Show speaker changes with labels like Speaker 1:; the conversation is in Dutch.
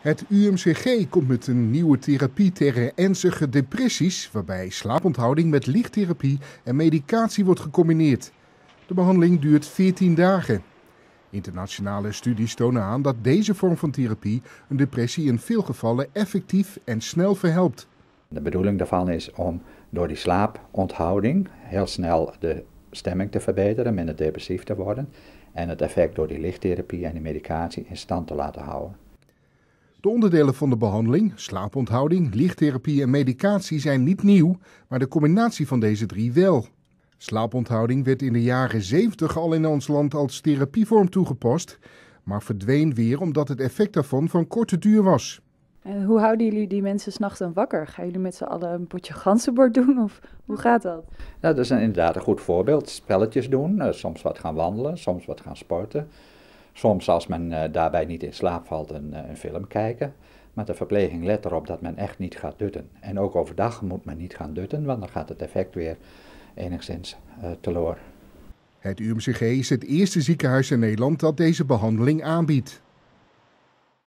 Speaker 1: Het UMCG komt met een nieuwe therapie tegen ernstige depressies, waarbij slaaponthouding met lichttherapie en medicatie wordt gecombineerd. De behandeling duurt 14 dagen. Internationale studies tonen aan dat deze vorm van therapie een depressie in veel gevallen effectief en snel verhelpt.
Speaker 2: De bedoeling daarvan is om door die slaaponthouding heel snel de stemming te verbeteren, minder depressief te worden en het effect door die lichttherapie en die medicatie in stand te laten houden.
Speaker 1: De onderdelen van de behandeling, slaaponthouding, lichttherapie en medicatie zijn niet nieuw, maar de combinatie van deze drie wel. Slaaponthouding werd in de jaren 70 al in ons land als therapievorm toegepast, maar verdween weer omdat het effect daarvan van korte duur was.
Speaker 3: En eh, hoe houden jullie die mensen s'nachts dan wakker? Gaan jullie met z'n allen een potje ganzenbord doen of hoe gaat dat?
Speaker 2: Nou, dat is inderdaad een goed voorbeeld. Spelletjes doen, eh, soms wat gaan wandelen, soms wat gaan sporten. Soms als men eh, daarbij niet in slaap valt, een, eh, een film kijken. Maar de verpleging let erop dat men echt niet gaat dutten. En ook overdag moet men niet gaan dutten, want dan gaat het effect weer enigszins uh, teloor. Het UMCG is het eerste
Speaker 1: ziekenhuis in Nederland dat deze behandeling aanbiedt.